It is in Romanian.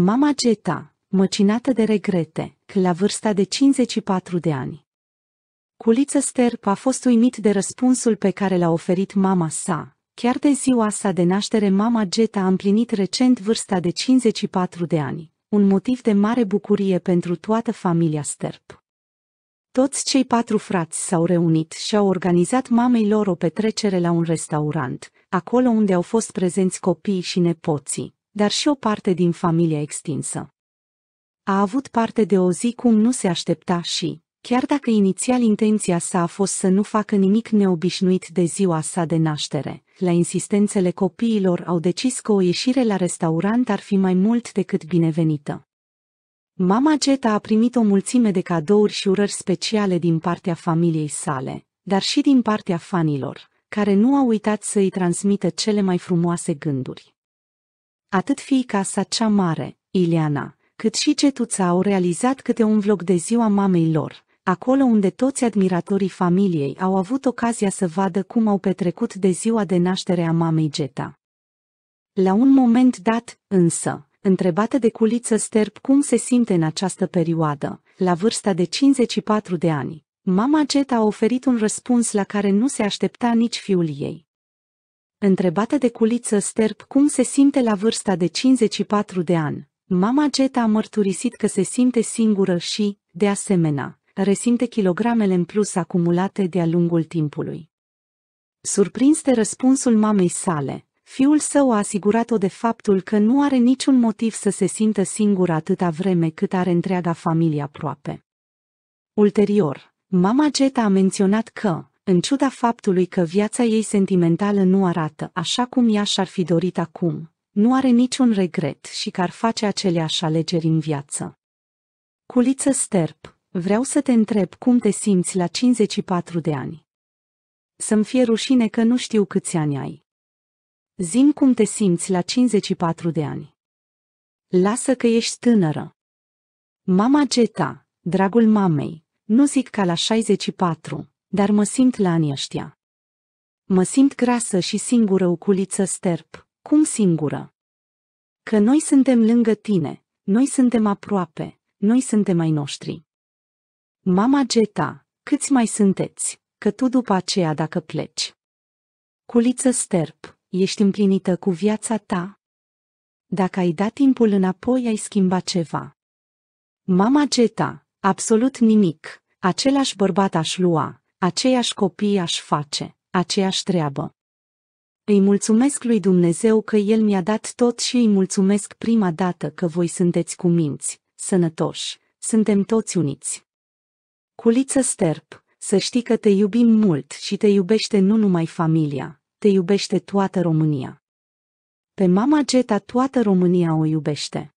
Mama Geta, măcinată de regrete, la vârsta de 54 de ani. Culiță Sterp a fost uimit de răspunsul pe care l-a oferit mama sa. Chiar de ziua sa de naștere, mama Geta a împlinit recent vârsta de 54 de ani, un motiv de mare bucurie pentru toată familia Sterp. Toți cei patru frați s-au reunit și au organizat mamei lor o petrecere la un restaurant, acolo unde au fost prezenți copii și nepoții dar și o parte din familia extinsă. A avut parte de o zi cum nu se aștepta și, chiar dacă inițial intenția sa a fost să nu facă nimic neobișnuit de ziua sa de naștere, la insistențele copiilor au decis că o ieșire la restaurant ar fi mai mult decât binevenită. Mama Geta a primit o mulțime de cadouri și urări speciale din partea familiei sale, dar și din partea fanilor, care nu au uitat să i transmită cele mai frumoase gânduri. Atât fiica sa cea mare, Ileana, cât și cetuța au realizat câte un vlog de ziua mamei lor, acolo unde toți admiratorii familiei au avut ocazia să vadă cum au petrecut de ziua de naștere a mamei Geta. La un moment dat, însă, întrebată de culiță sterp cum se simte în această perioadă, la vârsta de 54 de ani, mama Geta a oferit un răspuns la care nu se aștepta nici fiul ei. Întrebată de Culiță Sterp cum se simte la vârsta de 54 de ani, mama Geta a mărturisit că se simte singură și, de asemenea, resimte kilogramele în plus acumulate de-a lungul timpului. Surprins de răspunsul mamei sale, fiul său a asigurat-o de faptul că nu are niciun motiv să se simtă singur atâta vreme cât are întreaga familie aproape. Ulterior, mama Geta a menționat că, în ciuda faptului că viața ei sentimentală nu arată așa cum ea și-ar fi dorit acum, nu are niciun regret și că ar face aceleași alegeri în viață. Culiță sterp, vreau să te întreb cum te simți la 54 de ani. Să-mi fie rușine că nu știu câți ani ai. Zim cum te simți la 54 de ani. Lasă că ești tânără. Mama Geta, dragul mamei, nu zic ca la 64, dar mă simt la anii ăștia. Mă simt grasă și singură o culiță sterp, cum singură? Că noi suntem lângă tine, noi suntem aproape, noi suntem ai noștri. Mama Geta, câți mai sunteți, că tu după aceea dacă pleci. Culiță sterp, ești împlinită cu viața ta? Dacă ai dat timpul înapoi, ai schimbat ceva. Mama Geta, absolut nimic, același bărbat aș lua, Aceiași copii aș face, aceeași treabă. Îi mulțumesc lui Dumnezeu că El mi-a dat tot și îi mulțumesc prima dată că voi sunteți cu minți, sănătoși, suntem toți uniți. Culiță sterp, să știi că te iubim mult și te iubește nu numai familia, te iubește toată România. Pe mama Geta toată România o iubește.